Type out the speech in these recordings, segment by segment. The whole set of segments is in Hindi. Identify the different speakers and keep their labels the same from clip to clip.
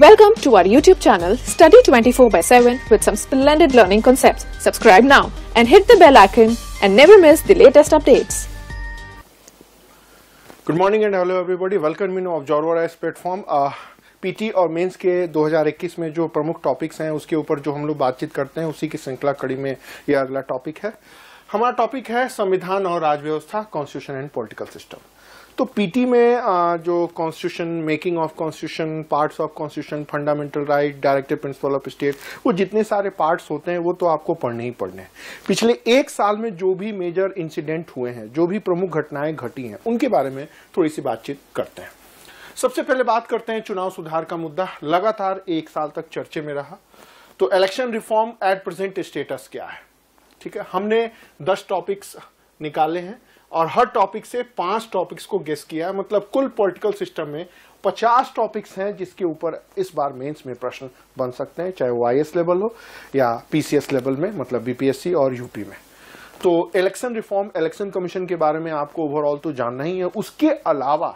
Speaker 1: Welcome to our YouTube channel Study 24 by 7 with some splendid learning concepts. Subscribe now and hit the bell icon and never miss the latest updates. Good morning and hello everybody. Welcome in Observer Eyes platform. Uh, PT और मेंस के 2021 में जो प्रमुख टॉपिक्स हैं उसके ऊपर जो हम लोग बातचीत करते हैं उसी की श्रृंखला कड़ी में यह अगला टॉपिक है हमारा टॉपिक है संविधान और राज व्यवस्था कॉन्स्टिट्यूशन एंड पॉलिटिकल सिस्टम तो पीटी में जो constitution making of constitution parts of constitution fundamental right directive principle of state वो जितने सारे पार्ट्स होते हैं वो तो आपको पढ़ने ही पढ़ने हैं पिछले एक साल में जो भी मेजर इंसिडेंट हुए हैं जो भी प्रमुख घटनाएं घटी हैं उनके बारे में थोड़ी सी बातचीत करते हैं सबसे पहले बात करते हैं चुनाव सुधार का मुद्दा लगातार एक साल तक चर्चे में रहा तो election reform at present status क्या है ठीक है हमने दस टॉपिक्स निकाले हैं और हर टॉपिक से पांच टॉपिक्स को गेस किया है मतलब कुल पॉलिटिकल सिस्टम में पचास टॉपिक्स हैं जिसके ऊपर इस बार मेंस में प्रश्न बन सकते हैं चाहे वो आई लेवल हो या पीसीएस लेवल में मतलब बीपीएससी और यूपी में तो इलेक्शन रिफॉर्म इलेक्शन कमीशन के बारे में आपको ओवरऑल तो जानना ही है उसके अलावा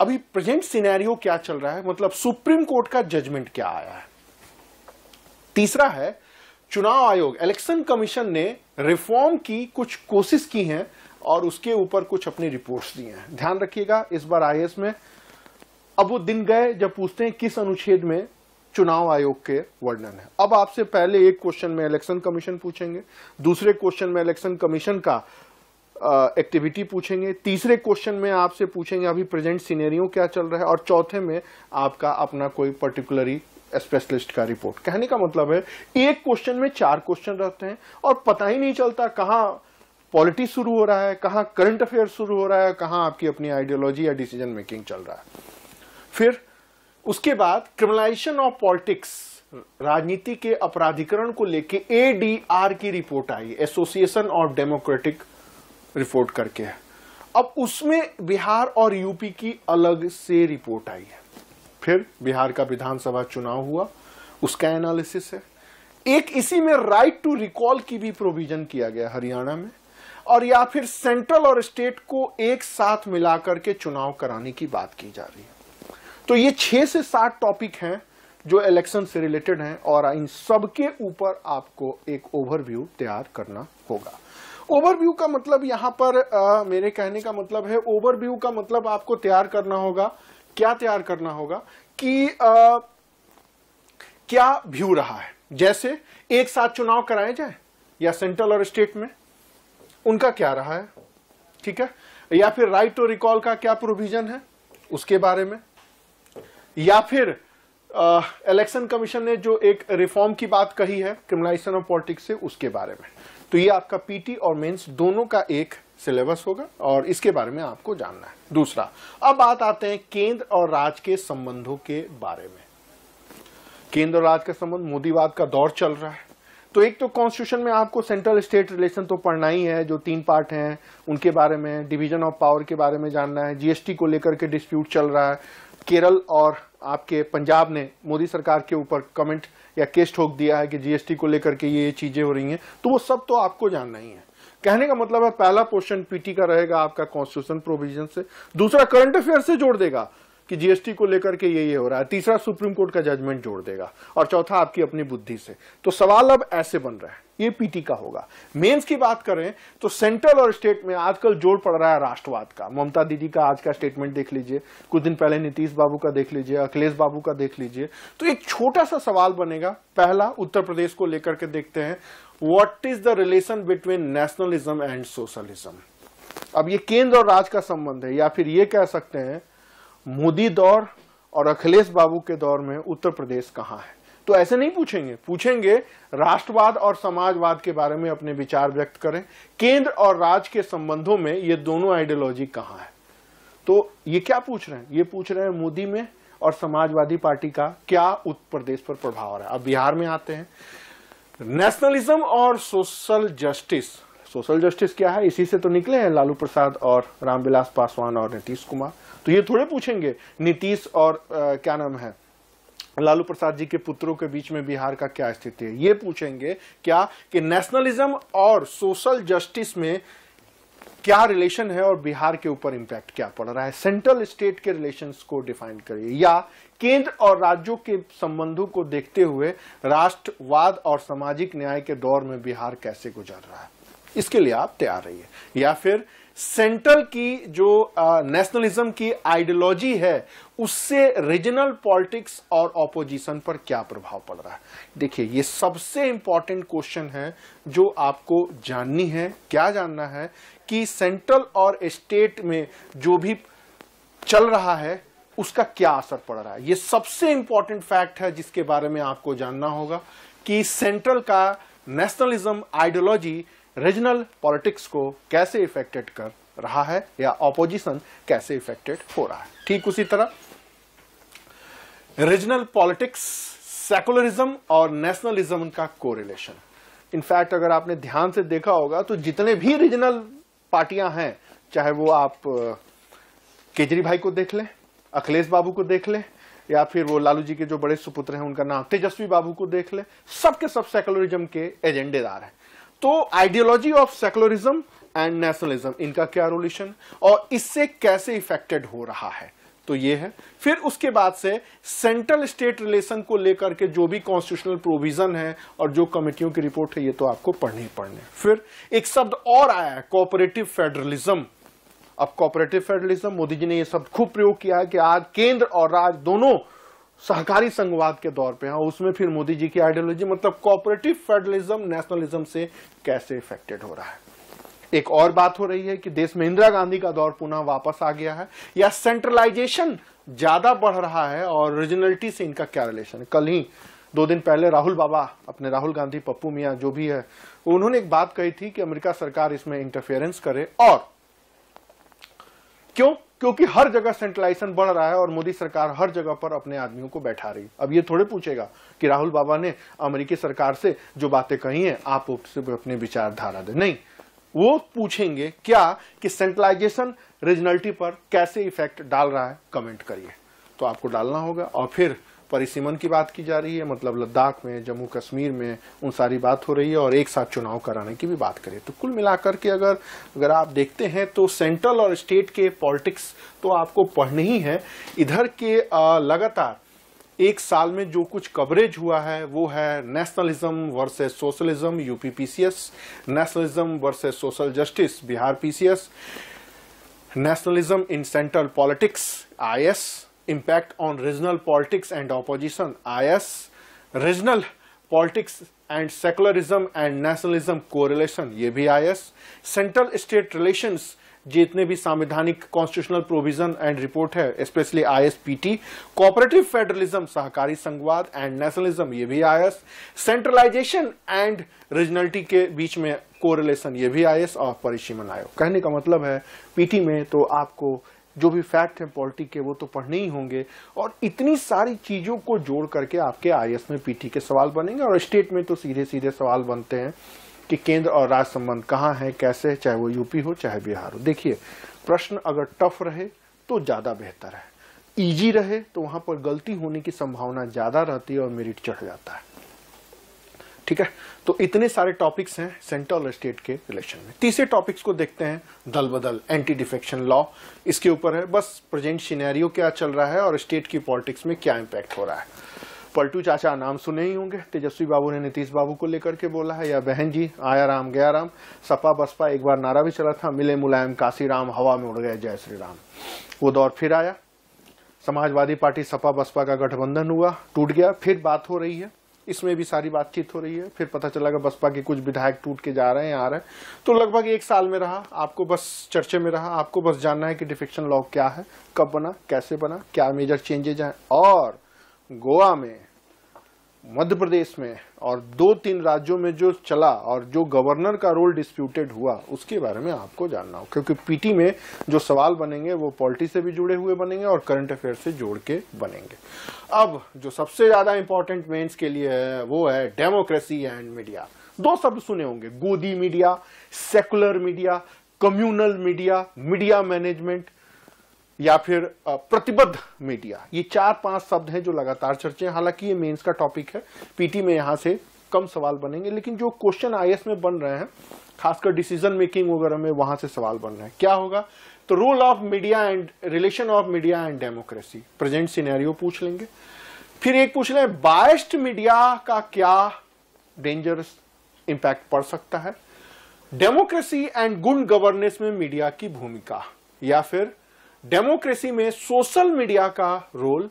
Speaker 1: अभी प्रेजेंट सिनेरियो क्या चल रहा है मतलब सुप्रीम कोर्ट का जजमेंट क्या आया है तीसरा है चुनाव आयोग इलेक्शन कमीशन ने रिफॉर्म की कुछ कोशिश की है और उसके ऊपर कुछ अपनी रिपोर्ट्स दी हैं ध्यान रखिएगा इस बार आई में अब वो दिन गए जब पूछते हैं किस अनुच्छेद में चुनाव आयोग के वर्णन है अब आपसे पहले एक क्वेश्चन में इलेक्शन कमीशन पूछेंगे दूसरे क्वेश्चन में इलेक्शन कमीशन का एक्टिविटी uh, पूछेंगे तीसरे क्वेश्चन में आपसे पूछेंगे अभी प्रेजेंट सीनेरियो क्या चल रहा है और चौथे में आपका अपना कोई पर्टिकुलरी स्पेशलिस्ट का रिपोर्ट कहने का मतलब है एक क्वेश्चन में चार क्वेश्चन रहते हैं और पता ही नहीं चलता कहाँ पॉलिटिक्स शुरू हो रहा है कहाँ करंट अफेयर शुरू हो रहा है कहाँ आपकी अपनी आइडियोलॉजी या डिसीजन मेकिंग चल रहा है फिर उसके बाद क्रिमिनलाइजेशन ऑफ पॉलिटिक्स राजनीति के अपराधिकरण को लेके एडीआर की रिपोर्ट आई एसोसिएशन ऑफ डेमोक्रेटिक रिपोर्ट करके है अब उसमें बिहार और यूपी की अलग से रिपोर्ट आई है फिर बिहार का विधानसभा चुनाव हुआ उसका एनालिसिस है एक इसी में राइट टू रिकॉल की भी प्रोविजन किया गया हरियाणा में और या फिर सेंट्रल और स्टेट को एक साथ मिलाकर के चुनाव कराने की बात की जा रही है तो ये छह से सात टॉपिक हैं जो इलेक्शन से रिलेटेड हैं और इन सबके ऊपर आपको एक ओवरव्यू तैयार करना होगा ओवरव्यू का मतलब यहां पर आ, मेरे कहने का मतलब है ओवरव्यू का मतलब आपको तैयार करना होगा क्या तैयार करना होगा कि आ, क्या व्यू रहा है जैसे एक साथ चुनाव कराए जाए या सेंट्रल और स्टेट में उनका क्या रहा है ठीक है या फिर राइट टू रिकॉल का क्या प्रोविजन है उसके बारे में या फिर इलेक्शन कमीशन ने जो एक रिफॉर्म की बात कही है क्रिमिनलाइजेशन ऑफ पॉलिटिक्स से उसके बारे में तो ये आपका पीटी और मेंस दोनों का एक सिलेबस होगा और इसके बारे में आपको जानना है दूसरा अब बात आते हैं केंद्र और राज्य के संबंधों के बारे में केंद्र और राज्य का संबंध मोदीवाद का दौर चल रहा है तो एक तो कॉन्स्टिट्यूशन में आपको सेंट्रल स्टेट रिलेशन तो पढ़ना ही है जो तीन पार्ट हैं उनके बारे में डिवीजन ऑफ पावर के बारे में जानना है जीएसटी को लेकर के डिस्प्यूट चल रहा है केरल और आपके पंजाब ने मोदी सरकार के ऊपर कमेंट या केस ठोक दिया है कि जीएसटी को लेकर के ये चीजें हो रही हैं तो वो सब तो आपको जानना ही है कहने का मतलब है पहला पोर्शन पीटी का रहेगा आपका कॉन्स्टिट्यूशन प्रोविजन से दूसरा करंट अफेयर से जोड़ देगा कि जीएसटी को लेकर के ये ये हो रहा है तीसरा सुप्रीम कोर्ट का जजमेंट जोड़ देगा और चौथा आपकी अपनी बुद्धि से तो सवाल अब ऐसे बन रहा है ये पीटी का होगा मेंस की बात करें तो सेंट्रल और स्टेट में आजकल जोर पड़ रहा है राष्ट्रवाद का ममता दीदी का आज का स्टेटमेंट देख लीजिए कुछ दिन पहले नीतीश बाबू का देख लीजिए अखिलेश बाबू का देख लीजिए तो एक छोटा सा सवाल बनेगा पहला उत्तर प्रदेश को लेकर के देखते हैं what is the relation between nationalism and socialism अब ये केंद्र और राज्य का संबंध है या फिर ये कह सकते हैं मोदी दौर और अखिलेश बाबू के दौर में उत्तर प्रदेश कहाँ है तो ऐसे नहीं पूछेंगे पूछेंगे राष्ट्रवाद और समाजवाद के बारे में अपने विचार व्यक्त करें केंद्र और राज्य के संबंधों में ये दोनों आइडियोलॉजी कहाँ है तो ये क्या पूछ रहे हैं ये पूछ रहे हैं मोदी में और समाजवादी पार्टी का क्या उत्तर प्रदेश पर प्रभाव रहा है अब बिहार में आते हैं नेशनलिज्म और सोशल जस्टिस सोशल जस्टिस क्या है इसी से तो निकले हैं लालू प्रसाद और रामविलास पासवान और नीतीश कुमार तो ये थोड़े पूछेंगे नीतीश और आ, क्या नाम है लालू प्रसाद जी के पुत्रों के बीच में बिहार का क्या स्थिति है ये पूछेंगे क्या कि नेशनलिज्म और सोशल जस्टिस में क्या रिलेशन है और बिहार के ऊपर इम्पैक्ट क्या पड़ रहा है सेंट्रल स्टेट के रिलेशन को डिफाइन करिए या केंद्र और राज्यों के संबंधों को देखते हुए राष्ट्रवाद और सामाजिक न्याय के दौर में बिहार कैसे गुजर रहा है इसके लिए आप तैयार रहिए या फिर सेंट्रल की जो नेशनलिज्म की आइडियोलॉजी है उससे रीजनल पॉलिटिक्स और ऑपोजिशन पर क्या प्रभाव पड़ रहा है देखिए ये सबसे इंपॉर्टेंट क्वेश्चन है जो आपको जाननी है क्या जानना है कि सेंट्रल और स्टेट में जो भी चल रहा है उसका क्या असर पड़ रहा है ये सबसे इंपॉर्टेंट फैक्ट है जिसके बारे में आपको जानना होगा कि सेंट्रल का नेशनलिज्म आइडियोलॉजी रीजनल पॉलिटिक्स को कैसे इफेक्टेड कर रहा है या ऑपोजिशन कैसे इफेक्टेड हो रहा है ठीक उसी तरह रीजनल पॉलिटिक्स सेकुलरिज्म और नेशनलिज्म का कोरिलेशन इनफैक्ट अगर आपने ध्यान से देखा होगा तो जितने भी रीजनल पार्टियां हैं चाहे वो आप केजरी भाई को देख लें अखिलेश बाबू को देख लें या फिर वो लालू जी के जो बड़े सुपुत्र हैं उनका नाम तेजस्वी बाबू को देख लें सबके सब सेकुलरिज्म के एजेंडेदार हैं तो ideology of secularism and nationalism इनका क्या रोलेशन और इससे कैसे इफेक्टेड हो रहा है तो ये है फिर उसके बाद से सेंट्रल स्टेट रिलेशन को लेकर के जो भी कॉन्स्टिट्यूशनल प्रोविजन है और जो कमेटियों की रिपोर्ट है ये तो आपको पढ़ने ही पढ़ने फिर एक शब्द और आया है कोऑपरेटिव फेडरलिज्म अब कोऑपरेटिव फेडरलिज्म मोदी जी ने ये शब्द खूब प्रयोग किया है कि आज केंद्र और राज्य दोनों सहकारी संघवाद के दौर पे हैं हाँ, उसमें फिर मोदी जी की आइडियोलॉजी मतलब कॉपरेटिव फेडरलिज्म नेशनलिज्म से कैसे इफेक्टेड हो रहा है एक और बात हो रही है कि देश में इंदिरा गांधी का दौर पुनः वापस आ गया है या सेंट्रलाइजेशन ज्यादा बढ़ रहा है और रिजनलिटी से इनका क्या रिलेशन है कल ही दो दिन पहले राहुल बाबा अपने राहुल गांधी पप्पू मिया जो भी है उन्होंने एक बात कही थी कि अमेरिका सरकार इसमें इंटरफेरेंस करे और क्यों क्योंकि हर जगह सेंट्रलाइजेशन बढ़ रहा है और मोदी सरकार हर जगह पर अपने आदमियों को बैठा रही अब ये थोड़े पूछेगा कि राहुल बाबा ने अमेरिकी सरकार से जो बातें कही हैं आप उससे अपने विचारधारा दें नहीं वो पूछेंगे क्या कि सेंट्रलाइजेशन रीजनलिटी पर कैसे इफेक्ट डाल रहा है कमेंट करिए तो आपको डालना होगा और फिर परिसीमन की बात की जा रही है मतलब लद्दाख में जम्मू कश्मीर में उन सारी बात हो रही है और एक साथ चुनाव कराने की भी बात करें तो कुल मिलाकर के अगर अगर आप देखते हैं तो सेंट्रल और स्टेट के पॉलिटिक्स तो आपको पढ़ने ही है इधर के लगातार एक साल में जो कुछ कवरेज हुआ है वो है nationalism versus socialism UP PCS nationalism versus social justice Bihar PCS nationalism in central politics IS impact on regional politics and opposition IS regional politics and secularism and nationalism relation ये भी I S central state relation जितने भी संवैधानिक कॉन्स्टिट्यूशनल प्रोविजन एंड रिपोर्ट है specially I S P T cooperative federalism सहकारी संघवाद एंड नेशनलिज्म ये भी I S centralisation and regionality के बीच में कोरिलेशन ये भी आई एस और परिसीमन आयोग कहने का मतलब है पीटी में तो आपको जो भी फैक्ट हैं पॉलिटी के वो तो पढ़ने ही होंगे और इतनी सारी चीजों को जोड़ करके आपके आई में पीटी के सवाल बनेंगे और स्टेट में तो सीधे सीधे सवाल बनते हैं कि केंद्र और राज्य संबंध कहाँ है कैसे है चाहे वो यूपी हो चाहे बिहार हो देखिए प्रश्न अगर टफ रहे तो ज्यादा बेहतर है ईजी रहे तो वहां पर गलती होने की संभावना ज्यादा रहती है और मेरिट चढ़ जाता है ठीक है तो इतने सारे टॉपिक्स हैं सेंट्रल और स्टेट के रिलेशन में तीसरे टॉपिक्स को देखते हैं दल बदल एंटी डिफेक्शन लॉ इसके ऊपर है बस प्रेजेंट सिनेरियो क्या चल रहा है और स्टेट की पॉलिटिक्स में क्या इम्पैक्ट हो रहा है पलटू चाचा नाम सुने ही होंगे तेजस्वी बाबू ने नीतीश बाबू को लेकर के बोला है या बहन जी आया राम गया राम सपा बसपा एक बार नारा भी चला था मिले मुलायम काशी राम हवा में उड़ गए जय श्री राम वो दौर फिर आया समाजवादी पार्टी सपा बसपा का गठबंधन हुआ टूट गया फिर बात हो रही है इसमें भी सारी बातचीत हो रही है फिर पता चला कि बसपा के कुछ विधायक टूट के जा रहे हैं आ रहे हैं तो लगभग एक साल में रहा आपको बस चर्चे में रहा आपको बस जानना है कि डिफिक्शन लॉ क्या है कब बना कैसे बना क्या मेजर चेंजेज हैं और गोवा में मध्य प्रदेश में और दो तीन राज्यों में जो चला और जो गवर्नर का रोल डिस्प्यूटेड हुआ उसके बारे में आपको जानना हो क्योंकि पीटी में जो सवाल बनेंगे वो पॉलिटिक्स से भी जुड़े हुए बनेंगे और करंट अफेयर से जोड़ के बनेंगे अब जो सबसे ज्यादा इंपॉर्टेंट मेंस के लिए है वो है डेमोक्रेसी एंड मीडिया दो शब्द सुने होंगे गोदी media secular media communal media media management या फिर प्रतिबद्ध मीडिया ये चार पांच शब्द हैं जो लगातार चर्चे हैं हालांकि ये मेंस का टॉपिक है पीटी में यहां से कम सवाल बनेंगे लेकिन जो क्वेश्चन आईएएस में बन रहे हैं खासकर डिसीजन मेकिंग वगैरह में वहां से सवाल बन रहे हैं क्या होगा तो role of media and relation of media and democracy present scenario पूछ लेंगे फिर एक पूछ रहे हैं बायस्ड मीडिया का क्या डेंजरस इम्पैक्ट पड़ सकता है डेमोक्रेसी एंड गुड गवर्नेंस में मीडिया की भूमिका या फिर डेमोक्रेसी में सोशल मीडिया का रोल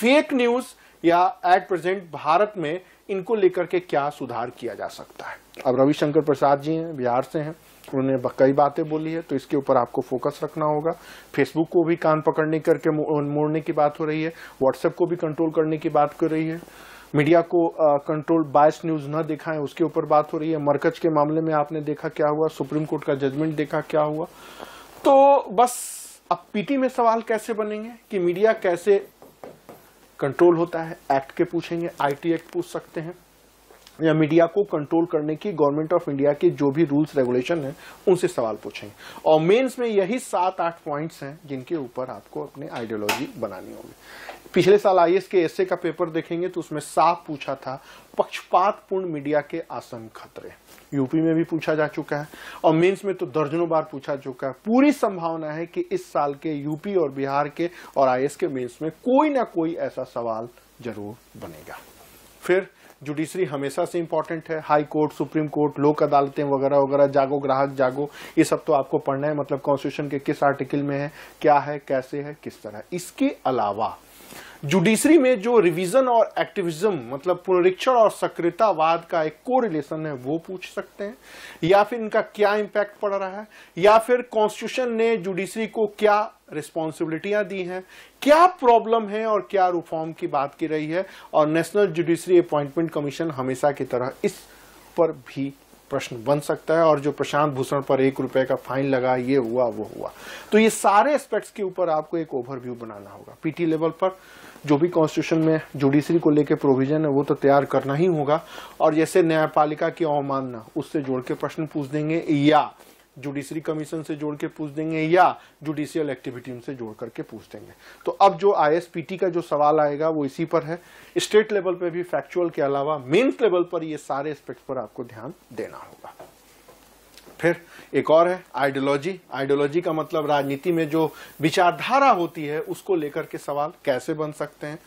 Speaker 1: फेक न्यूज या एट प्रेजेंट भारत में इनको लेकर के क्या सुधार किया जा सकता है अब रविशंकर प्रसाद जी हैं बिहार से हैं उन्होंने कई बातें बोली है तो इसके ऊपर आपको फोकस रखना होगा फेसबुक को भी कान पकड़ने करके मोड़ने की बात हो रही है व्हाट्सएप को भी कंट्रोल करने की बात कर रही है मीडिया को कंट्रोल बायस न्यूज न दिखाएं उसके ऊपर बात हो रही है मरकज के मामले में आपने देखा क्या हुआ सुप्रीम कोर्ट का जजमेंट देखा क्या हुआ तो बस अब पीटी में सवाल कैसे बनेंगे कि मीडिया कैसे कंट्रोल होता है एक्ट के पूछेंगे आईटी एक्ट पूछ सकते हैं या मीडिया को कंट्रोल करने की गवर्नमेंट ऑफ इंडिया के जो भी रूल्स रेगुलेशन है उनसे सवाल पूछेंगे और मेंस में यही सात आठ पॉइंट्स हैं जिनके ऊपर आपको अपनी आइडियोलॉजी बनानी होगी पिछले साल आई के एसए का पेपर देखेंगे तो उसमें साफ पूछा था पक्षपातपूर्ण मीडिया के आसम खतरे यूपी में भी पूछा जा चुका है और मेंस में तो दर्जनों बार पूछा चुका है पूरी संभावना है कि इस साल के यूपी और बिहार के और आई के मेंस में कोई ना कोई ऐसा सवाल जरूर बनेगा फिर जुडिशरी हमेशा से इंपॉर्टेंट है हाई कोर्ट सुप्रीम कोर्ट लोक अदालतें वगैरह वगैरह जागो ग्राहक जागो ये सब तो आपको पढ़ना है मतलब कॉन्स्टिट्यूशन के किस आर्टिकल में है क्या है कैसे है किस तरह इसके अलावा जुडिशरी में जो रिवीजन और एक्टिविज्म मतलब पुनरीक्षण और सक्रियतावाद का एक को रिलेशन है वो पूछ सकते हैं या फिर इनका क्या इंपैक्ट पड़ रहा है या फिर कॉन्स्टिट्यूशन ने जुडिशरी को क्या रिस्पॉन्सिबिलिटियां दी हैं क्या प्रॉब्लम है और क्या रिफॉर्म की बात की रही है और नेशनल जुडिशरी अपॉइंटमेंट कमीशन हमेशा की तरह इस पर भी प्रश्न बन सकता है और जो प्रशांत भूषण पर एक रुपए का फाइन लगा ये हुआ वो हुआ तो ये सारे एस्पेक्ट्स के ऊपर आपको एक ओवरव्यू बनाना होगा पीटी लेवल पर जो भी कॉन्स्टिट्यूशन में जुडिशरी को लेकर प्रोविजन है वो तो तैयार करना ही होगा और जैसे न्यायपालिका की अवमानना उससे जोड़ के प्रश्न पूछ देंगे या जुडिशरी कमीशन से जोड़ के पूछ देंगे या जुडिशियल एक्टिविटी से जोड़ करके पूछ देंगे तो अब जो आईएसपीटी का जो सवाल आएगा वो इसी पर है स्टेट लेवल पे भी फैक्चुअल के अलावा मेन्स लेवल पर ये सारे एस्पेक्ट पर आपको ध्यान देना होगा फिर एक और है आइडियोलॉजी आइडियोलॉजी का मतलब राजनीति में जो विचारधारा होती है उसको लेकर के सवाल कैसे बन सकते हैं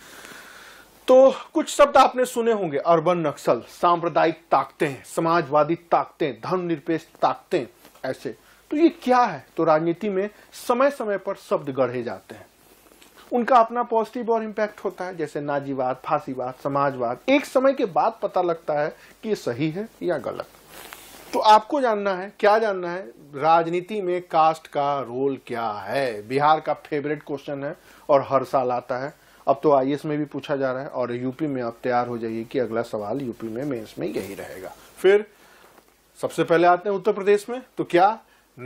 Speaker 1: तो कुछ शब्द आपने सुने होंगे अर्बन नक्सल सांप्रदायिक ताकतें समाजवादी ताकतें धर्मनिरपेक्ष ताकतें ऐसे तो ये क्या है तो राजनीति में समय समय पर शब्द गढ़े जाते हैं उनका अपना पॉजिटिव और इम्पैक्ट होता है जैसे नाजीवाद फांसीवाद समाजवाद एक समय के बाद पता लगता है कि ये सही है या गलत तो आपको जानना है क्या जानना है राजनीति में कास्ट का रोल क्या है बिहार का फेवरेट क्वेश्चन है और हर साल आता है अब तो आई में भी पूछा जा रहा है और यूपी में आप तैयार हो जाइए कि अगला सवाल यूपी में मेंस में यही रहेगा फिर सबसे पहले आते हैं उत्तर प्रदेश में तो क्या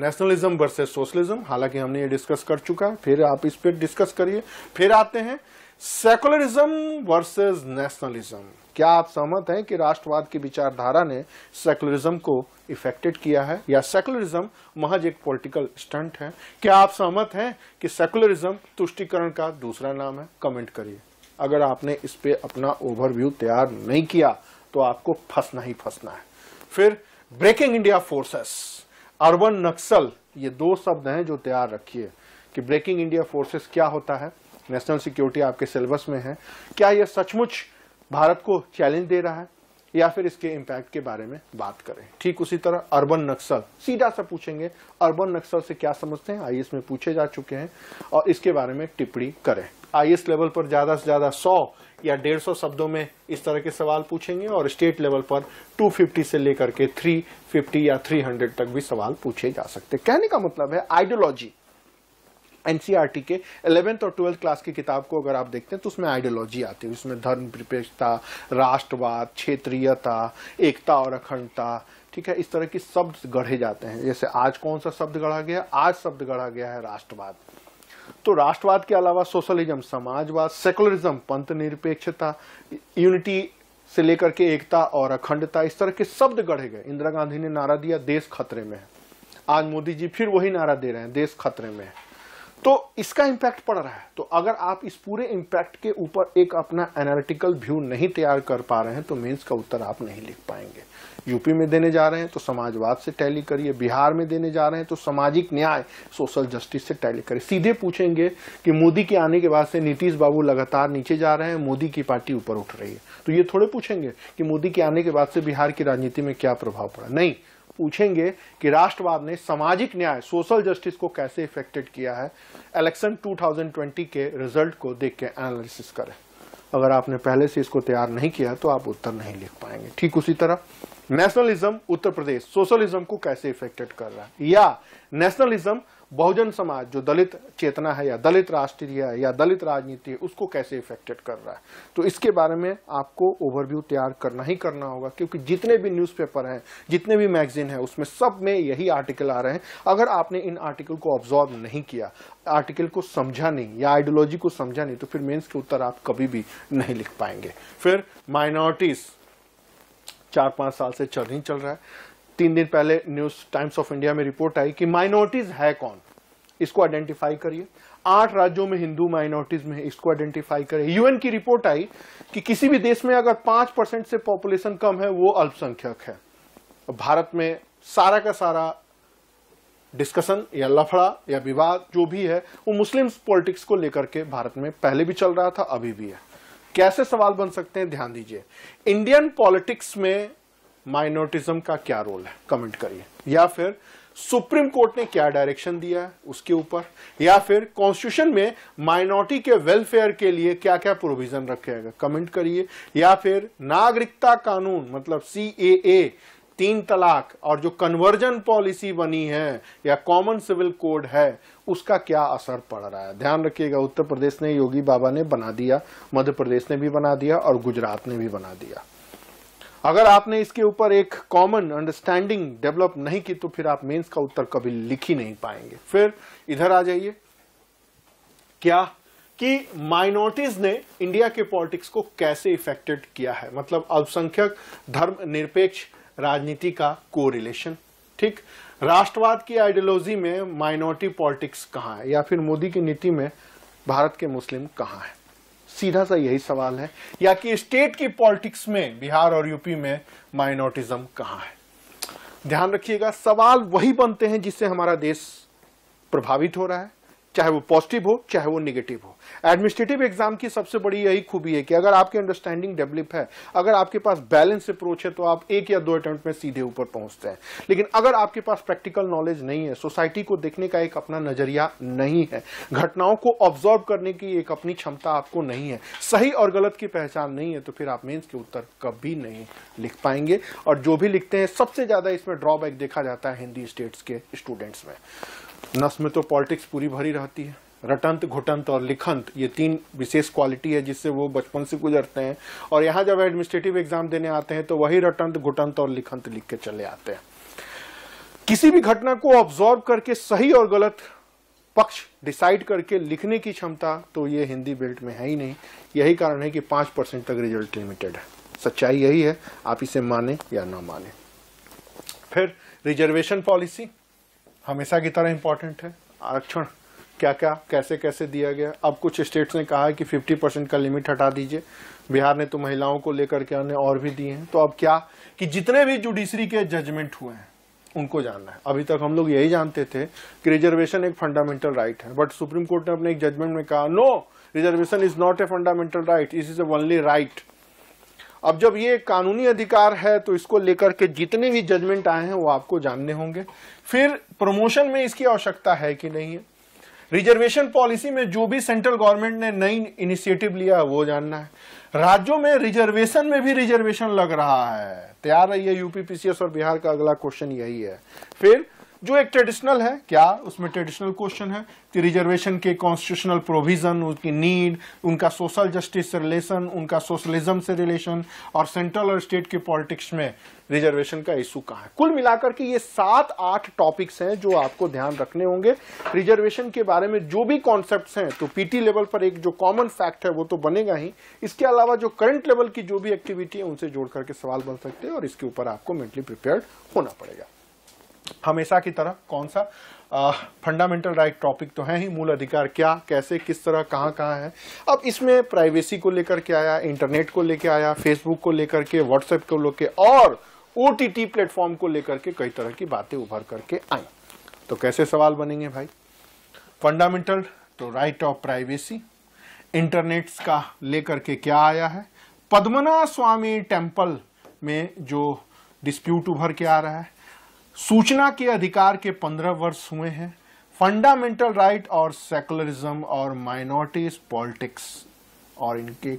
Speaker 1: नेशनलिज्म वर्सेस सोशलिज्म हालांकि हमने ये डिस्कस कर चुका है फिर आप इस पर डिस्कस करिए फिर आते हैं सेकुलरिज्म वर्सेस नेशनलिज्म क्या आप सहमत हैं कि राष्ट्रवाद की विचारधारा ने सेकुलरिज्म को इफेक्टेड किया है या सेकुलरिज्म महज एक पॉलिटिकल स्टंट है क्या आप सहमत हैं कि सेकुलरिज्म तुष्टिकरण का दूसरा नाम है कमेंट करिए अगर आपने इस पे अपना ओवरव्यू तैयार नहीं किया तो आपको फंसना ही फंसना है फिर breaking India forces urban Naxal ये दो शब्द हैं जो तैयार रखिए कि ब्रेकिंग इंडिया फोर्सेस क्या होता है नेशनल सिक्योरिटी आपके सिलेबस में है क्या यह सचमुच भारत को चैलेंज दे रहा है या फिर इसके इम्पैक्ट के बारे में बात करें ठीक उसी तरह अर्बन नक्सल सीधा सा पूछेंगे अर्बन नक्सल से क्या समझते हैं आईएस में पूछे जा चुके हैं और इसके बारे में टिप्पणी करें आईएएस लेवल पर ज्यादा से ज्यादा सौ या 150 शब्दों में इस तरह के सवाल पूछेंगे और स्टेट लेवल पर 250 से लेकर के 350 या 300 तक भी सवाल पूछे जा सकते कहने का मतलब है आइडियोलॉजी एनसीईआरटी e के इलेवेंथ और ट्वेल्थ क्लास की किताब को अगर आप देखते हैं तो उसमें आइडियोलॉजी आती है उसमें धर्म निरपेक्षता राष्ट्रवाद क्षेत्रीयता एकता और अखंडता ठीक है इस तरह की शब्द गढ़े जाते हैं जैसे आज कौन सा शब्द गढ़ा गया आज शब्द गढ़ा गया है राष्ट्रवाद तो राष्ट्रवाद के अलावा सोशलिज्म समाजवाद सेकुलरिज्म पंथ निरपेक्षता यूनिटी से लेकर के एकता और अखंडता इस तरह के शब्द गढ़े गए इंदिरा गांधी ने नारा दिया देश खतरे में है आज मोदी जी फिर वही नारा दे रहे हैं देश खतरे में है तो इसका इम्पैक्ट पड़ रहा है तो अगर आप इस पूरे इम्पैक्ट के ऊपर एक अपना एनालिटिकल व्यू नहीं तैयार कर पा रहे हैं तो मेंस का उत्तर आप नहीं लिख पाएंगे यूपी में देने जा रहे हैं तो समाजवाद से टैली करिए बिहार में देने जा रहे हैं तो सामाजिक न्याय सोशल जस्टिस से टैली करिए सीधे पूछेंगे कि मोदी के आने के बाद से नीतीश बाबू लगातार नीचे जा रहे हैं मोदी की पार्टी ऊपर उठ रही है तो ये थोड़े पूछेंगे कि मोदी के आने के बाद से बिहार की राजनीति में क्या प्रभाव पड़ा नहीं पूछेंगे कि राष्ट्रवाद ने सामाजिक न्याय सोशल जस्टिस को कैसे इफेक्टेड किया है इलेक्शन 2020 के रिजल्ट को देख के एनालिसिस करें अगर आपने पहले से इसको तैयार नहीं किया तो आप उत्तर नहीं लिख पाएंगे ठीक उसी तरह नेशनलिज्म उत्तर प्रदेश सोशलिज्म को कैसे इफेक्टेड कर रहा है या नेशनलिज्म बहुजन समाज जो दलित चेतना है या दलित राष्ट्रीय है या दलित राजनीति है उसको कैसे इफेक्टेड कर रहा है तो इसके बारे में आपको ओवरव्यू तैयार करना ही करना होगा क्योंकि जितने भी न्यूज़पेपर हैं जितने भी मैगजीन है उसमें सब में यही आर्टिकल आ रहे हैं अगर आपने इन आर्टिकल को ऑब्जॉर्व नहीं किया आर्टिकल को समझा नहीं या आइडियोलॉजी को समझा नहीं तो फिर मेन्स के उत्तर आप कभी भी नहीं लिख पाएंगे फिर माइनॉरिटीज़ चार पांच साल से चल नहीं चल रहा है तीन दिन पहले न्यूज टाइम्स ऑफ इंडिया में रिपोर्ट आई कि माइनॉरिटीज है कौन इसको आइडेंटिफाई करिए आठ राज्यों में हिंदू माइनॉरिटीज में इसको आइडेंटिफाई करें यूएन की रिपोर्ट आई कि किसी भी देश में अगर पांच परसेंट से पॉपुलेशन कम है वो अल्पसंख्यक है भारत में सारा का सारा डिस्कशन या लफड़ा या विवाद जो भी है वो मुस्लिम पॉलिटिक्स को लेकर के भारत में पहले भी चल रहा था अभी भी है कैसे सवाल बन सकते हैं ध्यान दीजिए इंडियन पॉलिटिक्स में माइनॉरिटिज्म का क्या रोल है कमेंट करिए या फिर सुप्रीम कोर्ट ने क्या डायरेक्शन दिया है उसके ऊपर या फिर कॉन्स्टिट्यूशन में माइनॉरिटी के वेलफेयर के लिए क्या क्या प्रोविजन रखेगा कमेंट करिए या फिर नागरिकता कानून मतलब सी तीन तलाक और जो कन्वर्जन पॉलिसी बनी है या कॉमन सिविल कोड है उसका क्या असर पड़ रहा है ध्यान रखिएगा उत्तर प्रदेश ने योगी बाबा ने बना दिया मध्य प्रदेश ने भी बना दिया और गुजरात ने भी बना दिया अगर आपने इसके ऊपर एक कॉमन अंडरस्टैंडिंग डेवलप नहीं की तो फिर आप मेंस का उत्तर कभी लिख ही नहीं पाएंगे फिर इधर आ जाइए क्या कि माइनॉरिटीज ने इंडिया के पॉलिटिक्स को कैसे इफेक्टेड किया है मतलब अल्पसंख्यक धर्म निरपेक्ष राजनीति का कोरिलेशन ठीक राष्ट्रवाद की आइडियोलॉजी में माइनॉरिटी पॉलिटिक्स कहाँ है या फिर मोदी की नीति में भारत के मुस्लिम कहाँ है सीधा सा यही सवाल है या कि स्टेट की पॉलिटिक्स में बिहार और यूपी में माइनॉरिटिज्म कहाँ है ध्यान रखिएगा सवाल वही बनते हैं जिससे हमारा देश प्रभावित हो रहा है चाहे वो पॉजिटिव हो चाहे वो निगेटिव हो एडमिनिस्ट्रेटिव एग्जाम की सबसे बड़ी यही खूबी है कि अगर आपकी अंडरस्टैंडिंग डेवलप है अगर आपके पास बैलेंस अप्रोच है तो आप एक या दो अटेम्प्ट में सीधे ऊपर पहुंचते हैं लेकिन अगर आपके पास प्रैक्टिकल नॉलेज नहीं है सोसाइटी को देखने का एक अपना नजरिया नहीं है घटनाओं को ऑब्जॉर्व करने की एक अपनी क्षमता आपको नहीं है सही और गलत की पहचान नहीं है तो फिर आप मेन्स के उत्तर कभी नहीं लिख पाएंगे और जो भी लिखते हैं सबसे ज्यादा इसमें ड्रॉबैक देखा जाता है हिंदी स्टेट्स के स्टूडेंट्स में नस में तो पॉलिटिक्स पूरी भरी रहती है रटंत घुटंत और लिखंत ये तीन विशेष क्वालिटी है जिससे वो बचपन से गुजरते हैं और यहाँ जब एडमिनिस्ट्रेटिव एग्जाम देने आते हैं तो वही रटंत घुटंत और लिखंत लिख के चले आते हैं किसी भी घटना को ऑब्जॉर्व करके सही और गलत पक्ष डिसाइड करके लिखने की क्षमता तो ये हिंदी बेल्ट में है ही नहीं यही कारण है कि पांच परसेंट तक रिजल्ट लिमिटेड है सच्चाई यही है आप इसे माने या ना माने फिर रिजर्वेशन पॉलिसी हमेशा की तरह इम्पोर्टेंट है आरक्षण क्या क्या कैसे कैसे दिया गया अब कुछ स्टेट्स ने कहा है कि 50 परसेंट का लिमिट हटा दीजिए बिहार ने तो महिलाओं को लेकर के अन्य और भी दिए हैं तो अब क्या कि जितने भी जुडिशरी के जजमेंट हुए हैं उनको जानना है अभी तक हम लोग यही जानते थे कि रिजर्वेशन एक फंडामेंटल राइट है बट सुप्रीम कोर्ट ने अपने एक जजमेंट में कहा no reservation is not a fundamental right this is a only right अब जब ये कानूनी अधिकार है तो इसको लेकर के जितने भी जजमेंट आए हैं वो आपको जानने होंगे फिर प्रमोशन में इसकी आवश्यकता है कि नहीं है रिजर्वेशन पॉलिसी में जो भी सेंट्रल गवर्नमेंट ने नई इनिशिएटिव लिया है वो जानना है राज्यों में रिजर्वेशन में भी रिजर्वेशन लग रहा है तैयार रहिए यूपीपीसीएस और बिहार का अगला क्वेश्चन यही है फिर जो एक ट्रेडिशनल है क्या उसमें ट्रेडिशनल क्वेश्चन है कि रिजर्वेशन के कॉन्स्टिट्यूशनल प्रोविजन उनकी नीड उनका सोशल जस्टिस से रिलेशन उनका सोशलिज्म से रिलेशन और सेंट्रल और स्टेट के पॉलिटिक्स में रिजर्वेशन का इशू कहाँ है कुल मिलाकर के ये सात आठ टॉपिक्स हैं जो आपको ध्यान रखने होंगे रिजर्वेशन के बारे में जो भी कॉन्सेप्ट हैं तो पीटी लेवल पर एक जो कॉमन फैक्ट है वो तो बनेगा ही इसके अलावा जो करंट लेवल की जो भी एक्टिविटी है उनसे जोड़ करके सवाल बन सकते हैं और इसके ऊपर आपको मेंटली प्रिपेयर्ड होना पड़ेगा हमेशा की तरह कौन सा फंडामेंटल राइट टॉपिक तो है ही मूल अधिकार क्या कैसे किस तरह कहाँ कहाँ है अब इसमें प्राइवेसी को लेकर के आया इंटरनेट को लेकर आया फेसबुक को लेकर के व्हाट्सएप को लेकर और ओ टी प्लेटफॉर्म को लेकर के कई तरह की बातें उभर करके आई तो कैसे सवाल बनेंगे भाई फंडामेंटल तो राइट ऑफ प्राइवेसी इंटरनेट का लेकर के क्या आया है पद्मना स्वामी टेम्पल में जो डिस्प्यूट उभर के आ रहा है सूचना के अधिकार के पंद्रह वर्ष हुए हैं फंडामेंटल राइट और सेकुलरिज्म और माइनॉरिटीज पॉलिटिक्स और इनके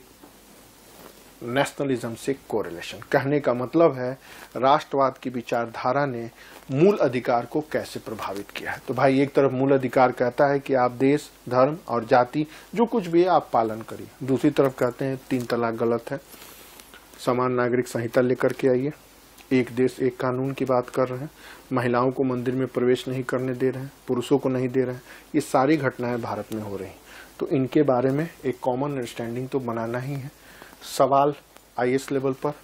Speaker 1: नेशनलिज्म से कोरिलेशन कहने का मतलब है राष्ट्रवाद की विचारधारा ने मूल अधिकार को कैसे प्रभावित किया है तो भाई एक तरफ मूल अधिकार कहता है कि आप देश धर्म और जाति जो कुछ भी है आप पालन करिए दूसरी तरफ कहते हैं तीन तलाक गलत है समान नागरिक संहिता लेकर के आइए एक देश एक कानून की बात कर रहे हैं महिलाओं को मंदिर में प्रवेश नहीं करने दे रहे हैं पुरुषों को नहीं दे रहे हैं ये सारी घटनाएं भारत में हो रही तो इनके बारे में एक कॉमन अंडरस्टैंडिंग तो बनाना ही है सवाल आई लेवल पर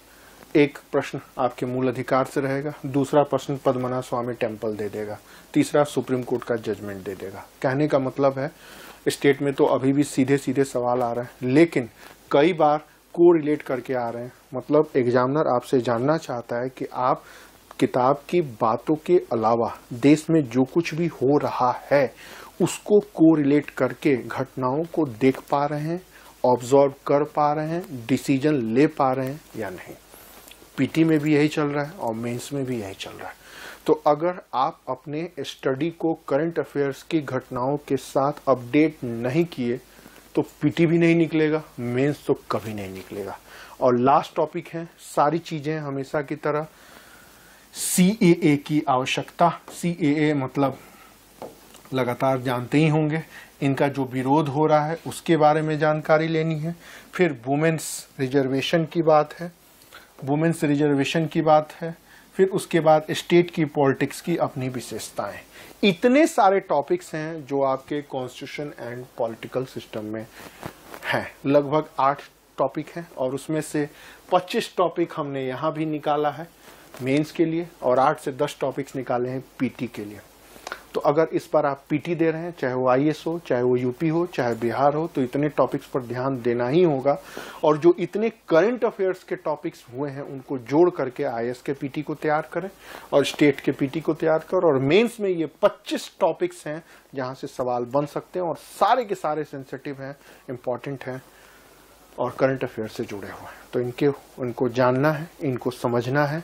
Speaker 1: एक प्रश्न आपके मूल अधिकार से रहेगा दूसरा प्रश्न पद्मना स्वामी टेम्पल दे देगा तीसरा सुप्रीम कोर्ट का जजमेंट दे देगा कहने का मतलब है स्टेट में तो अभी भी सीधे सीधे सवाल आ रहे हैं लेकिन कई बार को रिलेट करके आ रहे हैं मतलब एग्जामिनर आपसे जानना चाहता है कि आप किताब की बातों के अलावा देश में जो कुछ भी हो रहा है उसको को रिलेट करके घटनाओं को देख पा रहे हैं ऑब्जॉर्व कर पा रहे हैं डिसीजन ले पा रहे हैं या नहीं पीटी में भी यही चल रहा है और मेंस में भी यही चल रहा है तो अगर आप अपने स्टडी को करंट अफेयर्स की घटनाओं के साथ अपडेट नहीं किए तो पीटी भी नहीं निकलेगा मेंस तो कभी नहीं निकलेगा और लास्ट टॉपिक है सारी चीजें हमेशा की तरह सी की आवश्यकता सी मतलब लगातार जानते ही होंगे इनका जो विरोध हो रहा है उसके बारे में जानकारी लेनी है फिर वुमेन्स रिजर्वेशन की बात है वुमेन्स रिजर्वेशन की बात है फिर उसके बाद स्टेट की पॉलिटिक्स की अपनी विशेषताएं इतने सारे टॉपिक्स हैं जो आपके कॉन्स्टिट्यूशन एंड पॉलिटिकल सिस्टम में हैं लगभग आठ टॉपिक हैं और उसमें से 25 टॉपिक हमने यहाँ भी निकाला है मेंस के लिए और आठ से दस टॉपिक्स निकाले हैं पीटी के लिए तो अगर इस पर आप पीटी दे रहे हैं चाहे वो आईएएस हो चाहे वो यूपी हो चाहे बिहार हो तो इतने टॉपिक्स पर ध्यान देना ही होगा और जो इतने करंट अफेयर्स के टॉपिक्स हुए हैं उनको जोड़ करके आईएएस के पीटी को तैयार करें और स्टेट के पीटी को तैयार कर और मेंस में ये 25 टॉपिक्स हैं जहां से सवाल बन सकते हैं और सारे के सारे सेंसिटिव हैं इम्पॉर्टेंट हैं और करंट अफेयर से जुड़े हुए हैं तो इनके इनको जानना है इनको समझना है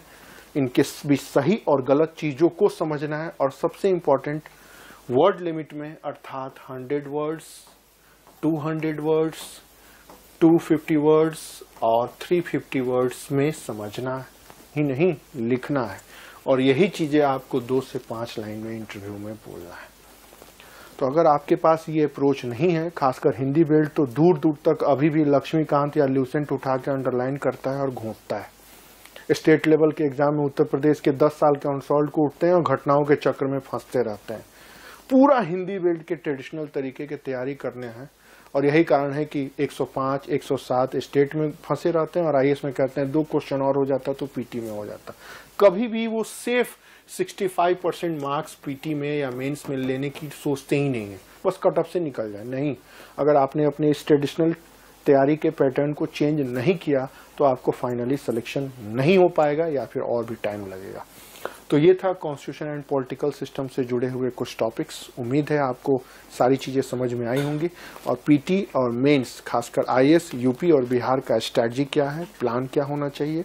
Speaker 1: इनके भी सही और गलत चीज़ों को समझना है और सबसे इम्पॉर्टेंट वर्ड लिमिट में अर्थात 100 वर्ड्स 200 वर्ड्स 250 वर्ड्स और 350 वर्ड्स में समझना ही नहीं लिखना है और यही चीज़ें आपको दो से पाँच लाइन में इंटरव्यू में बोलना है तो अगर आपके पास ये अप्रोच नहीं है खासकर हिंदी बेल्ट तो दूर दूर तक अभी भी लक्ष्मीकांत या ल्यूसेंट उठा के अंडरलाइन करता है और घोंपता है स्टेट लेवल के एग्जाम में उत्तर प्रदेश के 10 साल के अनसॉल्व को उठते हैं और घटनाओं के चक्र में फंसते रहते हैं पूरा हिंदी बेल्ट के ट्रेडिशनल तरीके के तैयारी करने हैं और यही कारण है कि 105, 107 स्टेट में फंसे रहते हैं और आई में कहते हैं दो क्वेश्चन और हो जाता तो पीटी में हो जाता कभी भी वो सेफ 65 परसेंट मार्क्स पीटी में या मेंस में लेने की सोचते ही नहीं है बस कट ऑफ से निकल जाए नहीं अगर आपने अपने इस ट्रेडिशनल तैयारी के पैटर्न को चेंज नहीं किया तो आपको फाइनली सिलेक्शन नहीं हो पाएगा या फिर और भी टाइम लगेगा तो ये था कॉन्स्टिट्यूशन एंड पॉलिटिकल सिस्टम से जुड़े हुए कुछ टॉपिक्स उम्मीद है आपको सारी चीज़ें समझ में आई होंगी और पीटी और मेंस खासकर आईएएस यूपी और बिहार का स्ट्रैटी क्या है प्लान क्या होना चाहिए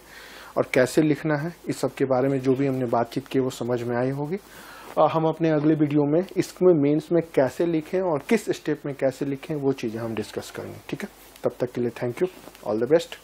Speaker 1: और कैसे लिखना है इस सब के बारे में जो भी हमने बातचीत की वो समझ में आई होगी हम अपने अगले वीडियो में इसमें मेन्स में कैसे लिखें और किस स्टेप में कैसे लिखें वो चीज़ें हम डिस्कस करेंगे ठीक है तब तक के लिए thank you all the best